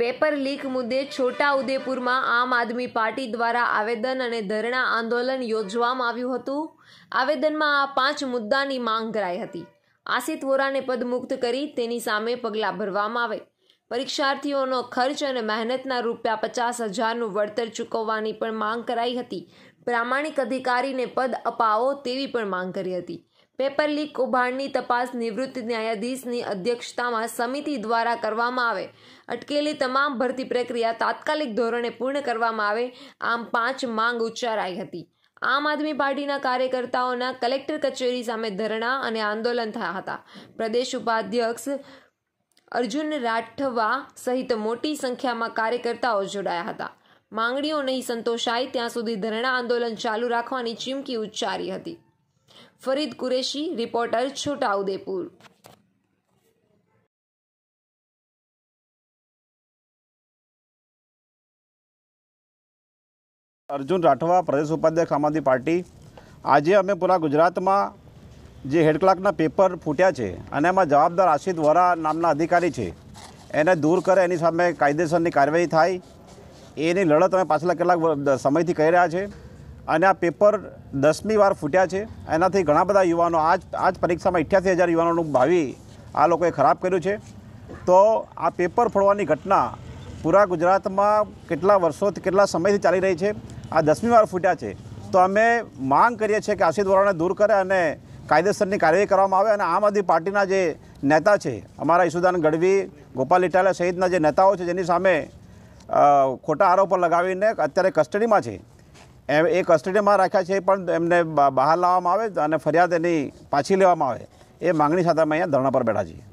paper leak મુદ્દે છોટાઉદેપુરમાં આમ આદમી party દ્વારા આવેદન અને ધરણા આંદોલન યોજવામાં આવ્યું હતું આવેદનમાં આ પાંચ મુદ્દાની માંગ કરાઈ હતી આસિત વોરાને પદમુક્ત કરી તેની સામે પગલાં ભરવામાં આવે પરીક્ષાર્થીઓનો ખર્ચ અને મહેનતના રૂપિયા પચાસ હજારનું વળતર ચૂકવવાની પણ માંગ કરાઈ હતી પ્રામાણિક અધિકારીને પદ અપાવો તેવી પણ માંગ કરી હતી પેપર લીક કૌભાંડની તપાસ નિવૃત્ત ન્યાયાધીશની અધ્યક્ષતામાં સમિતિ દ્વારા કરવામાં આવે અટકેલી તમામ ભરતી પ્રક્રિયા તાત્કાલિક ધોરણે પૂર્ણ કરવામાં આવે આમ પાંચ માંગ ઉચ્ચારાઈ હતી આમ આદમી પાર્ટીના કાર્યકર્તાઓના કલેક્ટર કચેરી સામે ધરણા અને આંદોલન થયા હતા પ્રદેશ ઉપાધ્યક્ષ અર્જુન રાઠવા સહિત મોટી સંખ્યામાં કાર્યકર્તાઓ જોડાયા હતા માંગણીઓ નહીં સંતોષાય ત્યાં સુધી ધરણા આંદોલન ચાલુ રાખવાની ચીમકી ઉચ્ચારી હતી ફરીદ કુરેશી રિપોર્ટર છોટાઉદેપુર અર્જુન રાઠવા પ્રદેશ ઉપાધ્યક્ષ આમ આદમી પાર્ટી આજે અમે પૂરા ગુજરાતમાં જે હેડ ક્લાર્કના પેપર ફૂટ્યા છે અને એમાં જવાબદાર આશિત વોરા નામના અધિકારી છે એને દૂર કરે એની સામે કાયદેસરની કાર્યવાહી થાય એની લડત અમે પાછલા કેટલાક સમયથી કહી રહ્યા છે અને આ પેપર દસમી વાર ફૂટ્યા છે એનાથી ઘણા બધા યુવાનો આજ આજ પરીક્ષામાં અઠ્યાસી હજાર યુવાનોનું ભાવિ આ લોકોએ ખરાબ કર્યું છે તો આ પેપર ફોડવાની ઘટના પૂરા ગુજરાતમાં કેટલા વર્ષોથી કેટલા સમયથી ચાલી રહી છે આ દસમી વાર ફૂટ્યા છે તો અમે માંગ કરીએ છીએ કે આશી ધોરણને દૂર કરે અને કાયદેસરની કાર્યવાહી કરવામાં આવે અને આમ આદમી પાર્ટીના જે નેતા છે અમારા ઈશુદાન ગઢવી ગોપાલ ઇટાલા સહિતના જે નેતાઓ છે જેની સામે ખોટા આરોપો લગાવીને અત્યારે કસ્ટડીમાં છે એમ એ કસ્ટડીમાં રાખ્યા છે પણ એમને બહાર લાવવામાં આવે અને ફરિયાદ એની પાછી લેવામાં આવે એ માગણી સાથે અમે અહીંયા ધરણા પર બેઠા છીએ